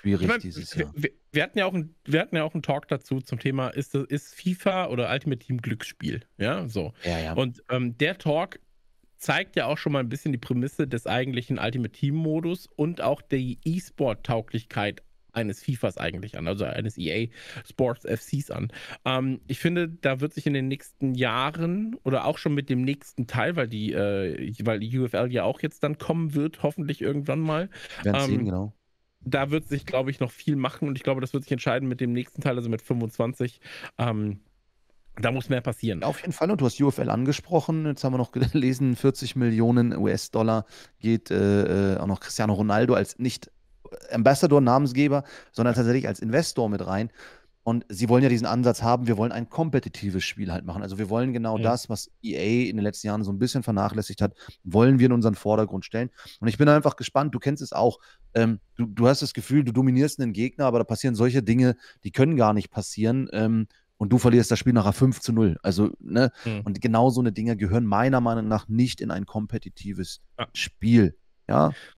Schwierig ich dieses Jahr. Wir, wir, hatten ja auch ein, wir hatten ja auch einen Talk dazu zum Thema, ist, ist FIFA oder Ultimate Team Glücksspiel? Ja, so. Ja, ja. Und ähm, der Talk zeigt ja auch schon mal ein bisschen die Prämisse des eigentlichen Ultimate Team-Modus und auch die E-Sport-Tauglichkeit eines FIFAs eigentlich an, also eines EA Sports FCs an. Ähm, ich finde, da wird sich in den nächsten Jahren oder auch schon mit dem nächsten Teil, weil die, äh, weil die UFL ja auch jetzt dann kommen wird, hoffentlich irgendwann mal. Wir werden ähm, sehen, genau da wird sich, glaube ich, noch viel machen und ich glaube, das wird sich entscheiden mit dem nächsten Teil, also mit 25. Ähm, da muss mehr passieren. Auf jeden Fall. Und ne? du hast UFL angesprochen. Jetzt haben wir noch gelesen, 40 Millionen US-Dollar geht äh, äh, auch noch Cristiano Ronaldo als nicht Ambassador, Namensgeber, sondern tatsächlich als Investor mit rein. Und sie wollen ja diesen Ansatz haben, wir wollen ein kompetitives Spiel halt machen. Also wir wollen genau ja. das, was EA in den letzten Jahren so ein bisschen vernachlässigt hat, wollen wir in unseren Vordergrund stellen. Und ich bin einfach gespannt, du kennst es auch. Ähm, du, du, hast das Gefühl, du dominierst einen Gegner, aber da passieren solche Dinge, die können gar nicht passieren. Ähm, und du verlierst das Spiel nachher 5 zu 0. Also, ne? Mhm. Und genau so eine Dinge gehören meiner Meinung nach nicht in ein kompetitives ja. Spiel. Ja.